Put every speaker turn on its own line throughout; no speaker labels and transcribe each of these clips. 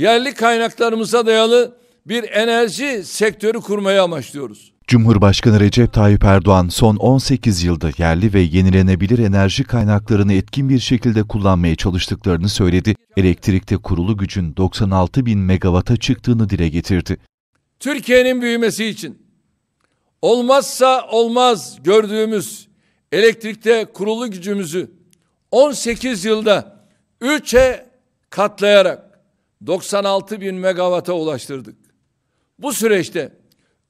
yerli kaynaklarımıza dayalı bir enerji sektörü kurmayı amaçlıyoruz.
Cumhurbaşkanı Recep Tayyip Erdoğan son 18 yılda yerli ve yenilenebilir enerji kaynaklarını etkin bir şekilde kullanmaya çalıştıklarını söyledi. Elektrikte kurulu gücün 96 bin megawata çıktığını dile getirdi.
Türkiye'nin büyümesi için olmazsa olmaz gördüğümüz elektrikte kurulu gücümüzü 18 yılda 3'e katlayarak 96 bin megawata ulaştırdık. Bu süreçte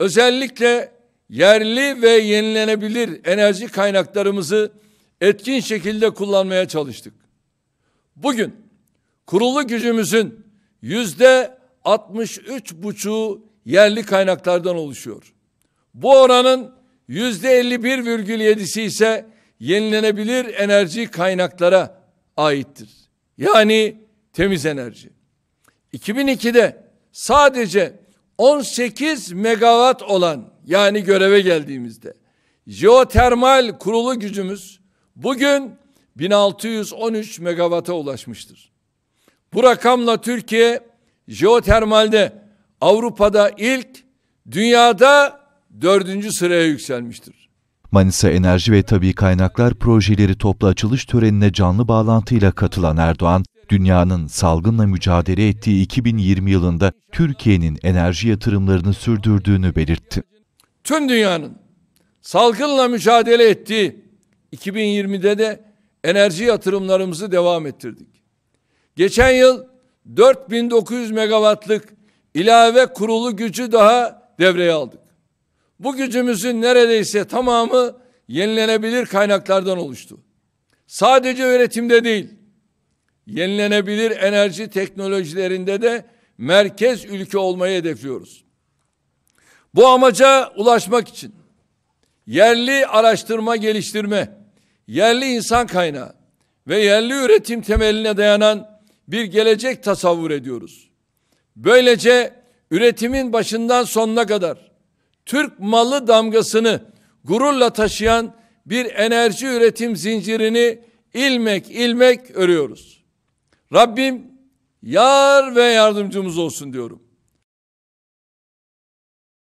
özellikle yerli ve yenilenebilir enerji kaynaklarımızı etkin şekilde kullanmaya çalıştık. Bugün kurulu gücümüzün yüzde 63 buçu yerli kaynaklardan oluşuyor. Bu oranın yüzde 51,7'si ise yenilenebilir enerji kaynaklara aittir. Yani temiz enerji. 2002'de sadece 18 megawatt olan yani göreve geldiğimizde jeotermal kurulu gücümüz bugün 1613 megawata ulaşmıştır. Bu rakamla Türkiye jeotermalde Avrupa'da ilk, dünyada dördüncü sıraya yükselmiştir.
Manisa Enerji ve Tabi Kaynaklar Projeleri toplu açılış törenine canlı bağlantıyla katılan Erdoğan, Dünyanın salgınla mücadele ettiği 2020 yılında Türkiye'nin enerji yatırımlarını sürdürdüğünü belirtti.
Tüm dünyanın salgınla mücadele ettiği 2020'de de enerji yatırımlarımızı devam ettirdik. Geçen yıl 4900 megawattlık ilave kurulu gücü daha devreye aldık. Bu gücümüzün neredeyse tamamı yenilenebilir kaynaklardan oluştu. Sadece üretimde değil, yenilenebilir enerji teknolojilerinde de merkez ülke olmayı hedefliyoruz. Bu amaca ulaşmak için yerli araştırma geliştirme, yerli insan kaynağı ve yerli üretim temeline dayanan bir gelecek tasavvur ediyoruz. Böylece üretimin başından sonuna kadar Türk malı damgasını gururla taşıyan bir enerji üretim zincirini ilmek ilmek örüyoruz. Rabbim yar ve yardımcımız olsun diyorum.